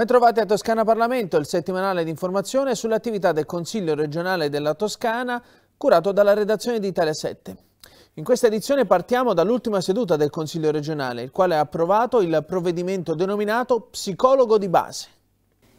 Bentrovati a Toscana Parlamento, il settimanale di informazione sulle attività del Consiglio regionale della Toscana, curato dalla redazione di Italia 7. In questa edizione partiamo dall'ultima seduta del Consiglio regionale, il quale ha approvato il provvedimento denominato psicologo di base.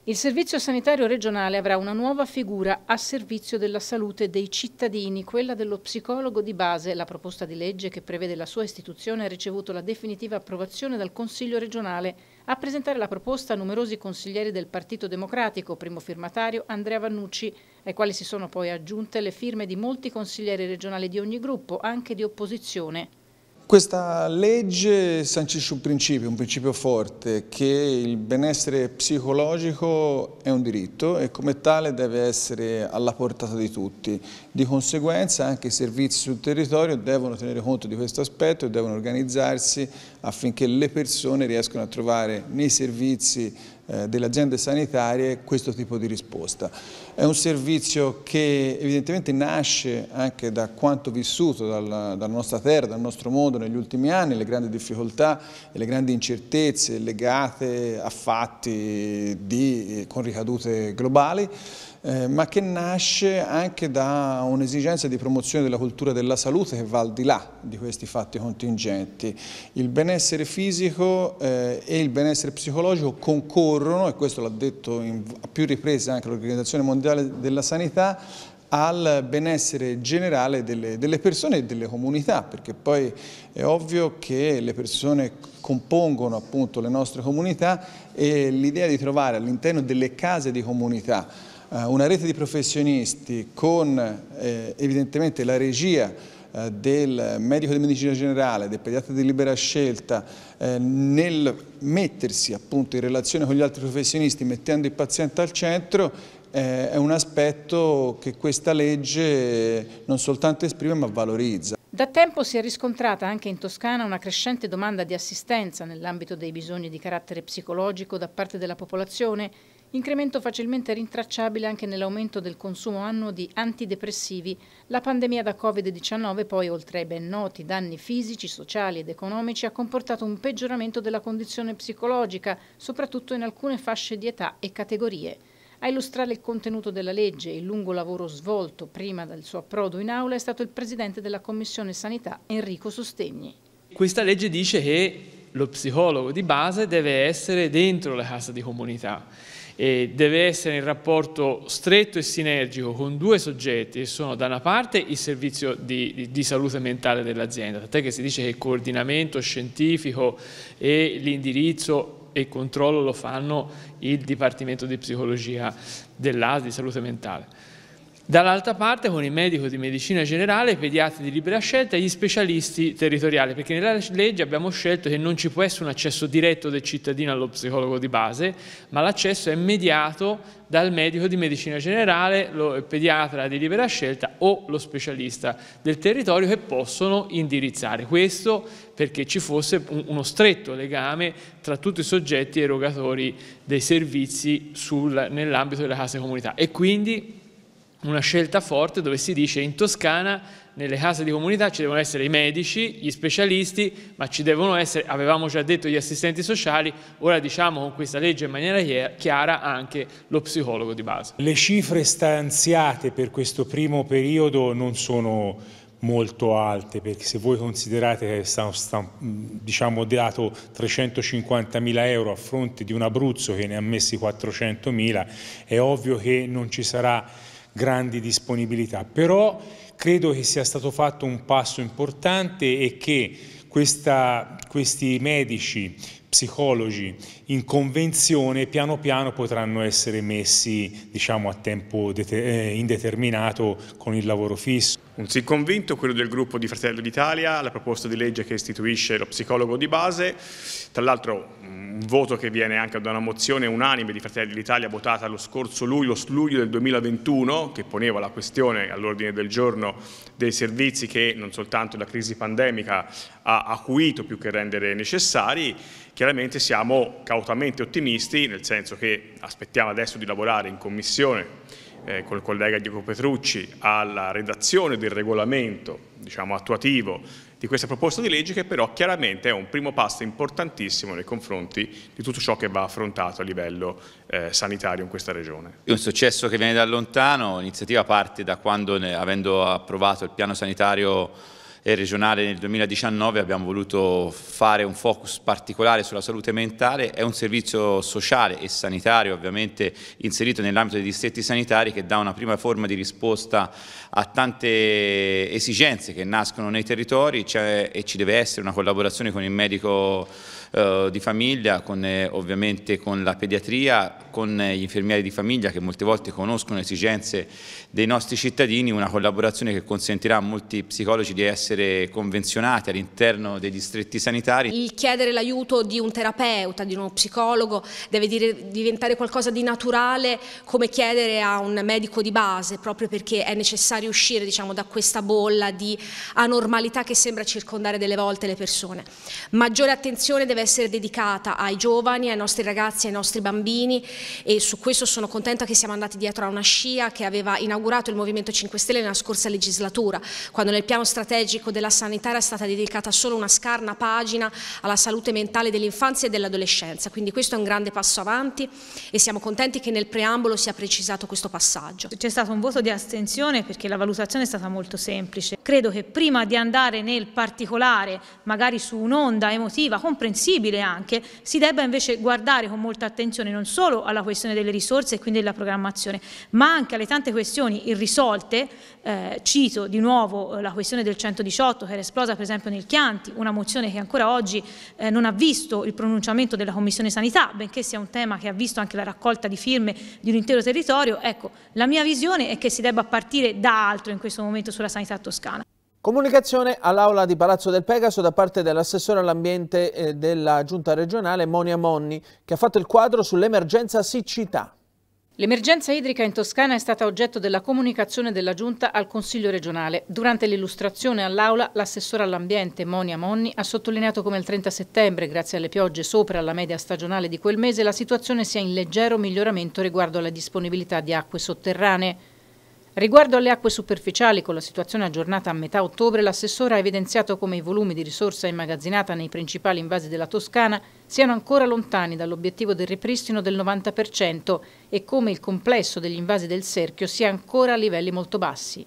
Il Servizio Sanitario regionale avrà una nuova figura a servizio della salute dei cittadini, quella dello psicologo di base. La proposta di legge che prevede la sua istituzione ha ricevuto la definitiva approvazione dal Consiglio regionale a presentare la proposta numerosi consiglieri del Partito Democratico, primo firmatario Andrea Vannucci, ai quali si sono poi aggiunte le firme di molti consiglieri regionali di ogni gruppo, anche di opposizione. Questa legge sancisce un principio, un principio forte, che il benessere psicologico è un diritto e come tale deve essere alla portata di tutti. Di conseguenza anche i servizi sul territorio devono tenere conto di questo aspetto e devono organizzarsi affinché le persone riescano a trovare nei servizi eh, delle aziende sanitarie questo tipo di risposta. È un servizio che evidentemente nasce anche da quanto vissuto dalla, dalla nostra terra, dal nostro mondo negli ultimi anni, le grandi difficoltà e le grandi incertezze legate a fatti di, eh, con ricadute globali, eh, ma che nasce anche da un'esigenza di promozione della cultura della salute che va al di là di questi fatti contingenti. Il benessere fisico eh, e il benessere psicologico concorrono, e questo l'ha detto in, a più riprese anche l'Organizzazione Mondiale della Sanità, al benessere generale delle, delle, persone e delle comunità, perché poi è ovvio che le persone compongono appunto le nostre comunità e l'idea di trovare all'interno delle case di comunità eh, una rete di professionisti con eh, evidentemente la regia eh, del medico di medicina generale, del pediatra di libera scelta, nel mettersi appunto in relazione con gli altri professionisti, mettendo il paziente al centro, è un aspetto che questa legge non soltanto esprime ma valorizza. Da tempo si è riscontrata anche in Toscana una crescente domanda di assistenza nell'ambito dei bisogni di carattere psicologico da parte della popolazione Incremento facilmente rintracciabile anche nell'aumento del consumo annuo di antidepressivi. La pandemia da Covid-19 poi, oltre ai ben noti danni fisici, sociali ed economici, ha comportato un peggioramento della condizione psicologica, soprattutto in alcune fasce di età e categorie. A illustrare il contenuto della legge e il lungo lavoro svolto prima del suo approdo in aula è stato il presidente della Commissione Sanità Enrico Sostegni. Questa legge dice che lo psicologo di base deve essere dentro la casa di comunità eh, deve essere in rapporto stretto e sinergico con due soggetti che sono da una parte il servizio di, di, di salute mentale dell'azienda, tant'è che si dice che il coordinamento scientifico e l'indirizzo e il controllo lo fanno il Dipartimento di Psicologia dell'AS di Salute Mentale Dall'altra parte con il medico di medicina generale, i pediatri di libera scelta e gli specialisti territoriali, perché nella legge abbiamo scelto che non ci può essere un accesso diretto del cittadino allo psicologo di base, ma l'accesso è mediato dal medico di medicina generale, il pediatra di libera scelta o lo specialista del territorio che possono indirizzare. Questo perché ci fosse uno stretto legame tra tutti i soggetti erogatori dei servizi nell'ambito delle case comunità e quindi una scelta forte dove si dice in Toscana nelle case di comunità ci devono essere i medici, gli specialisti, ma ci devono essere, avevamo già detto, gli assistenti sociali, ora diciamo con questa legge in maniera chiara anche lo psicologo di base. Le cifre stanziate per questo primo periodo non sono molto alte perché se voi considerate che è stato diciamo, dato mila euro a fronte di un Abruzzo che ne ha messi 400 mila, è ovvio che non ci sarà grandi disponibilità, però credo che sia stato fatto un passo importante e che questa, questi medici, psicologi in convenzione piano piano potranno essere messi diciamo, a tempo eh, indeterminato con il lavoro fisso. Un sì convinto, quello del gruppo di Fratello d'Italia, la proposta di legge che istituisce lo psicologo di base, tra l'altro un voto che viene anche da una mozione unanime di Fratelli d'Italia votata lo scorso luglio, luglio del 2021, che poneva la questione all'ordine del giorno dei servizi che non soltanto la crisi pandemica ha acuito più che rendere necessari, chiaramente siamo cautamente ottimisti, nel senso che aspettiamo adesso di lavorare in commissione eh, col collega Diego Petrucci alla redazione del regolamento diciamo, attuativo di questa proposta di legge che però chiaramente è un primo passo importantissimo nei confronti di tutto ciò che va affrontato a livello eh, sanitario in questa regione. È un successo che viene da lontano, l'iniziativa parte da quando, avendo approvato il piano sanitario e regionale nel 2019 abbiamo voluto fare un focus particolare sulla salute mentale, è un servizio sociale e sanitario ovviamente inserito nell'ambito dei distretti sanitari che dà una prima forma di risposta a tante esigenze che nascono nei territori cioè, e ci deve essere una collaborazione con il medico eh, di famiglia, con, eh, ovviamente con la pediatria, con eh, gli infermieri di famiglia che molte volte conoscono le esigenze dei nostri cittadini, una collaborazione che consentirà a molti psicologi di essere convenzionati all'interno dei distretti sanitari. Il chiedere l'aiuto di un terapeuta, di uno psicologo, deve dire, diventare qualcosa di naturale come chiedere a un medico di base, proprio perché è necessario uscire diciamo, da questa bolla di anormalità che sembra circondare delle volte le persone. Maggiore attenzione deve deve essere dedicata ai giovani, ai nostri ragazzi, ai nostri bambini e su questo sono contenta che siamo andati dietro a una scia che aveva inaugurato il Movimento 5 Stelle nella scorsa legislatura, quando nel piano strategico della sanità era stata dedicata solo una scarna pagina alla salute mentale dell'infanzia e dell'adolescenza, quindi questo è un grande passo avanti e siamo contenti che nel preambolo sia precisato questo passaggio. C'è stato un voto di astensione perché la valutazione è stata molto semplice. Credo che prima di andare nel particolare, magari su un'onda emotiva comprensibile, possibile anche, si debba invece guardare con molta attenzione non solo alla questione delle risorse e quindi della programmazione, ma anche alle tante questioni irrisolte, eh, cito di nuovo eh, la questione del 118 che era esplosa per esempio nel Chianti, una mozione che ancora oggi eh, non ha visto il pronunciamento della Commissione Sanità, benché sia un tema che ha visto anche la raccolta di firme di un intero territorio, ecco, la mia visione è che si debba partire da altro in questo momento sulla sanità toscana. Comunicazione all'Aula di Palazzo del Pegaso da parte dell'assessore all'ambiente eh, della Giunta regionale Monia Monni, che ha fatto il quadro sull'emergenza siccità. L'emergenza idrica in Toscana è stata oggetto della comunicazione della Giunta al Consiglio regionale. Durante l'illustrazione all'Aula, l'assessore all'ambiente Monia Monni ha sottolineato come il 30 settembre, grazie alle piogge sopra la media stagionale di quel mese, la situazione sia in leggero miglioramento riguardo alla disponibilità di acque sotterranee. Riguardo alle acque superficiali, con la situazione aggiornata a metà ottobre, l'assessore ha evidenziato come i volumi di risorsa immagazzinata nei principali invasi della Toscana siano ancora lontani dall'obiettivo del ripristino del 90% e come il complesso degli invasi del Serchio sia ancora a livelli molto bassi.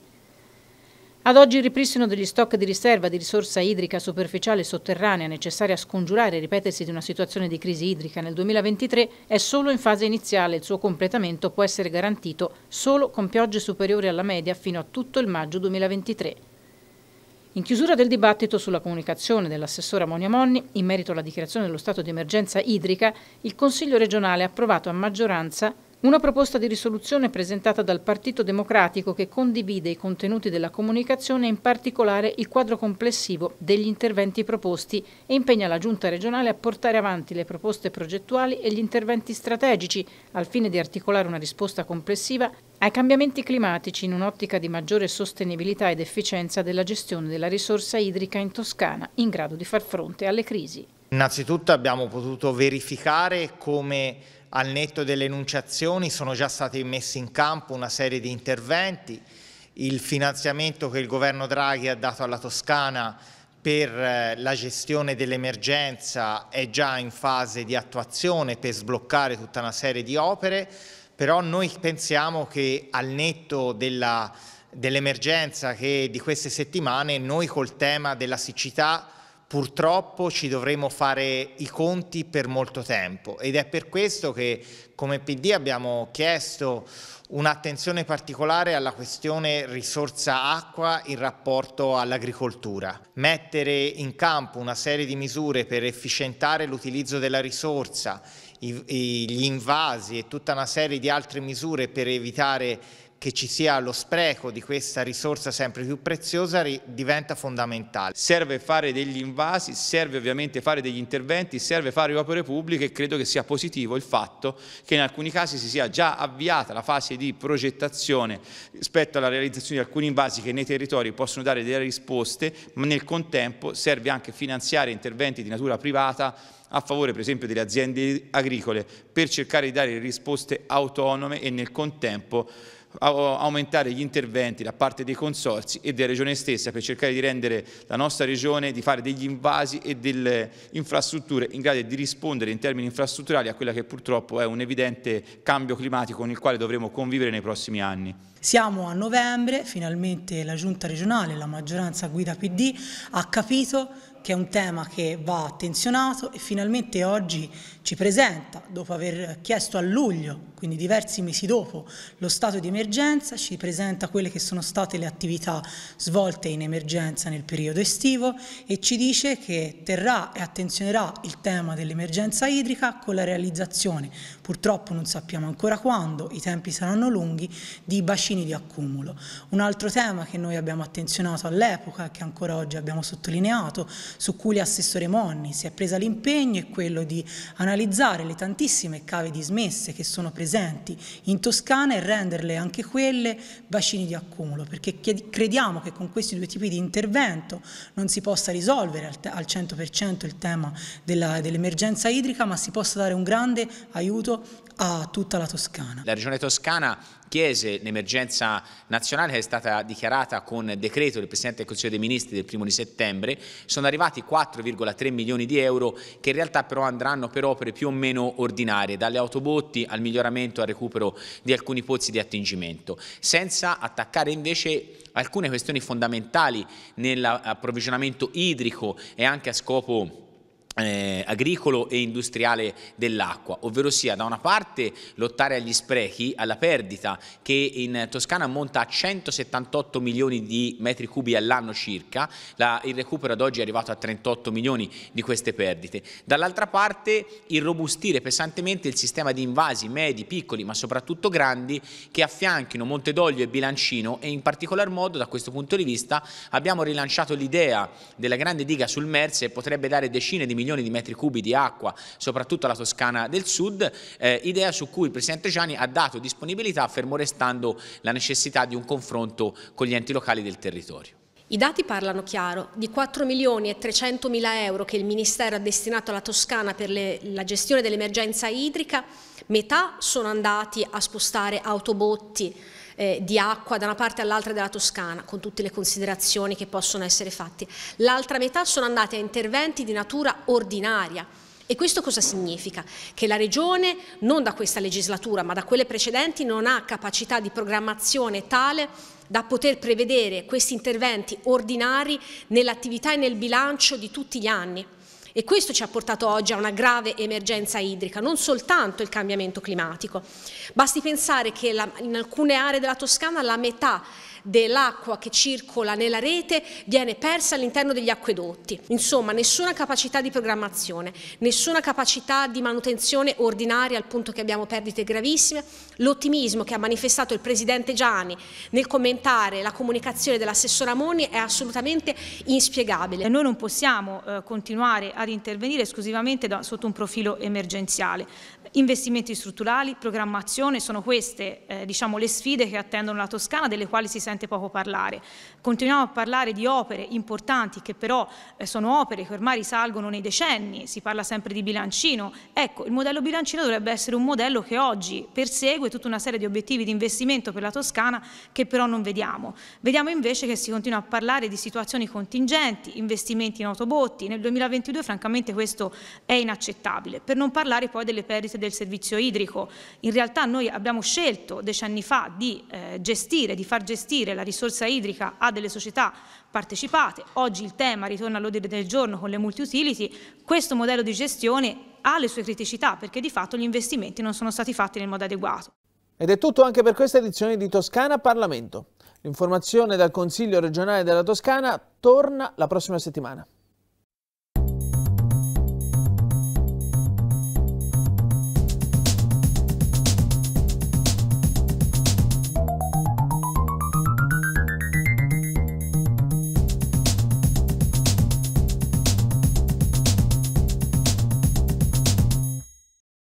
Ad oggi il ripristino degli stock di riserva di risorsa idrica superficiale sotterranea necessaria a scongiurare il ripetersi di una situazione di crisi idrica nel 2023 è solo in fase iniziale, il suo completamento può essere garantito solo con piogge superiori alla media fino a tutto il maggio 2023. In chiusura del dibattito sulla comunicazione dell'assessore Monia Monni in merito alla dichiarazione dello stato di emergenza idrica, il Consiglio regionale ha approvato a maggioranza una proposta di risoluzione presentata dal Partito Democratico che condivide i contenuti della comunicazione e in particolare il quadro complessivo degli interventi proposti e impegna la Giunta regionale a portare avanti le proposte progettuali e gli interventi strategici al fine di articolare una risposta complessiva ai cambiamenti climatici in un'ottica di maggiore sostenibilità ed efficienza della gestione della risorsa idrica in Toscana in grado di far fronte alle crisi. Innanzitutto abbiamo potuto verificare come al netto delle enunciazioni sono già stati messi in campo una serie di interventi, il finanziamento che il governo Draghi ha dato alla Toscana per eh, la gestione dell'emergenza è già in fase di attuazione per sbloccare tutta una serie di opere, però noi pensiamo che al netto dell'emergenza dell che di queste settimane noi col tema della siccità purtroppo ci dovremo fare i conti per molto tempo ed è per questo che come PD abbiamo chiesto un'attenzione particolare alla questione risorsa acqua in rapporto all'agricoltura, mettere in campo una serie di misure per efficientare l'utilizzo della risorsa gli invasi e tutta una serie di altre misure per evitare che ci sia lo spreco di questa risorsa sempre più preziosa diventa fondamentale. Serve fare degli invasi, serve ovviamente fare degli interventi, serve fare opere pubbliche e credo che sia positivo il fatto che in alcuni casi si sia già avviata la fase di progettazione rispetto alla realizzazione di alcuni invasi che nei territori possono dare delle risposte, ma nel contempo serve anche finanziare interventi di natura privata a favore per esempio delle aziende agricole per cercare di dare risposte autonome e nel contempo aumentare gli interventi da parte dei consorzi e della regione stessa per cercare di rendere la nostra regione, di fare degli invasi e delle infrastrutture in grado di rispondere in termini infrastrutturali a quella che purtroppo è un evidente cambio climatico con il quale dovremo convivere nei prossimi anni. Siamo a novembre, finalmente la giunta regionale, la maggioranza guida PD ha capito che è un tema che va attenzionato e finalmente oggi ci presenta, dopo aver chiesto a luglio, quindi diversi mesi dopo, lo stato di emergenza, ci presenta quelle che sono state le attività svolte in emergenza nel periodo estivo e ci dice che terrà e attenzionerà il tema dell'emergenza idrica con la realizzazione, purtroppo non sappiamo ancora quando, i tempi saranno lunghi, di bacini di accumulo. Un altro tema che noi abbiamo attenzionato all'epoca, che ancora oggi abbiamo sottolineato, su cui l'assessore Monni si è presa l'impegno è quello di analizzare le tantissime cave dismesse che sono presenti in Toscana e renderle anche quelle bacini di accumulo, perché crediamo che con questi due tipi di intervento non si possa risolvere al 100% il tema dell'emergenza idrica, ma si possa dare un grande aiuto a tutta la Toscana. La regione toscana chiese l'emergenza nazionale che è stata dichiarata con decreto del Presidente del Consiglio dei Ministri del primo di settembre, sono arrivati 4,3 milioni di euro che in realtà però andranno per opere più o meno ordinarie, dalle autobotti al miglioramento e al recupero di alcuni pozzi di attingimento, senza attaccare invece alcune questioni fondamentali nell'approvvigionamento idrico e anche a scopo eh, agricolo e industriale dell'acqua, ovvero sia da una parte lottare agli sprechi, alla perdita che in Toscana ammonta a 178 milioni di metri cubi all'anno circa, La, il recupero ad oggi è arrivato a 38 milioni di queste perdite, dall'altra parte irrobustire pesantemente il sistema di invasi medi, piccoli ma soprattutto grandi che affianchino Montedoglio e Bilancino e in particolar modo da questo punto di vista abbiamo rilanciato l'idea della grande diga sul Merse che potrebbe dare decine di milioni milioni di metri cubi di acqua, soprattutto alla Toscana del Sud, eh, idea su cui il Presidente Gianni ha dato disponibilità fermo restando la necessità di un confronto con gli enti locali del territorio. I dati parlano chiaro, di 4 milioni e 300 mila euro che il Ministero ha destinato alla Toscana per le, la gestione dell'emergenza idrica, metà sono andati a spostare autobotti, eh, di acqua da una parte all'altra della Toscana, con tutte le considerazioni che possono essere fatte. L'altra metà sono andate a interventi di natura ordinaria, e questo cosa significa? Che la Regione, non da questa legislatura ma da quelle precedenti, non ha capacità di programmazione tale da poter prevedere questi interventi ordinari nell'attività e nel bilancio di tutti gli anni e questo ci ha portato oggi a una grave emergenza idrica, non soltanto il cambiamento climatico. Basti pensare che la, in alcune aree della Toscana la metà dell'acqua che circola nella rete viene persa all'interno degli acquedotti. Insomma, nessuna capacità di programmazione, nessuna capacità di manutenzione ordinaria al punto che abbiamo perdite gravissime. L'ottimismo che ha manifestato il Presidente Gianni nel commentare la comunicazione dell'assessore Moni è assolutamente inspiegabile. Noi non possiamo eh, continuare ad intervenire esclusivamente da, sotto un profilo emergenziale. Investimenti strutturali, programmazione, sono queste eh, diciamo, le sfide che attendono la Toscana, delle quali si sente sente poco parlare. Continuiamo a parlare di opere importanti che però eh, sono opere che ormai risalgono nei decenni, si parla sempre di bilancino. Ecco, il modello bilancino dovrebbe essere un modello che oggi persegue tutta una serie di obiettivi di investimento per la Toscana che però non vediamo. Vediamo invece che si continua a parlare di situazioni contingenti, investimenti in autobotti. Nel 2022 francamente questo è inaccettabile. Per non parlare poi delle perdite del servizio idrico. In realtà noi abbiamo scelto decenni fa di eh, gestire, di far gestire restituire la risorsa idrica a delle società partecipate, oggi il tema ritorna all'ordine del giorno con le multi-utility, questo modello di gestione ha le sue criticità perché di fatto gli investimenti non sono stati fatti nel modo adeguato. Ed è tutto anche per questa edizione di Toscana Parlamento. L'informazione dal Consiglio regionale della Toscana torna la prossima settimana.